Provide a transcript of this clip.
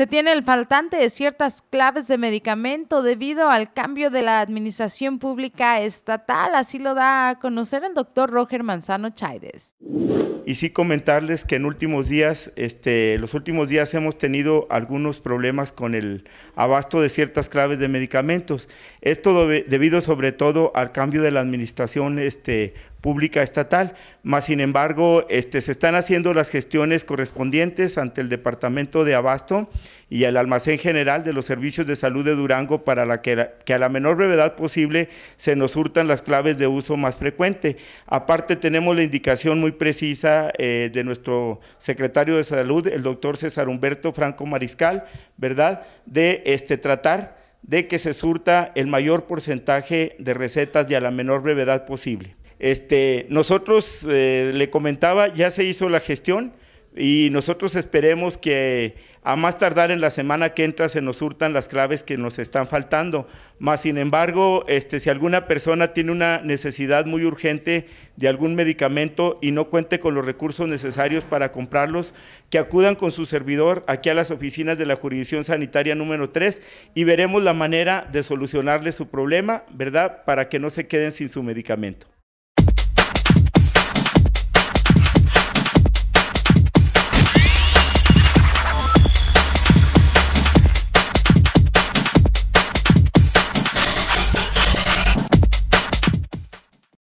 Se tiene el faltante de ciertas claves de medicamento debido al cambio de la administración pública estatal, así lo da a conocer el doctor Roger Manzano Chaides. Y sí comentarles que en últimos días, este, los últimos días hemos tenido algunos problemas con el abasto de ciertas claves de medicamentos. Esto debido sobre todo al cambio de la administración este, Pública Estatal. Más sin embargo, este, se están haciendo las gestiones correspondientes ante el Departamento de Abasto y el Almacén General de los Servicios de Salud de Durango para que, a la menor brevedad posible se nos surtan las claves de uso más frecuente. Aparte, tenemos la indicación muy precisa eh, de nuestro secretario de Salud, el doctor César Humberto Franco Mariscal, ¿verdad?, de este, tratar de que se surta el mayor porcentaje de recetas y a la menor brevedad posible. Este, nosotros, eh, le comentaba, ya se hizo la gestión y nosotros esperemos que a más tardar en la semana que entra se nos surtan las claves que nos están faltando. Más sin embargo, este, si alguna persona tiene una necesidad muy urgente de algún medicamento y no cuente con los recursos necesarios para comprarlos, que acudan con su servidor aquí a las oficinas de la jurisdicción sanitaria número 3 y veremos la manera de solucionarle su problema, ¿verdad? Para que no se queden sin su medicamento.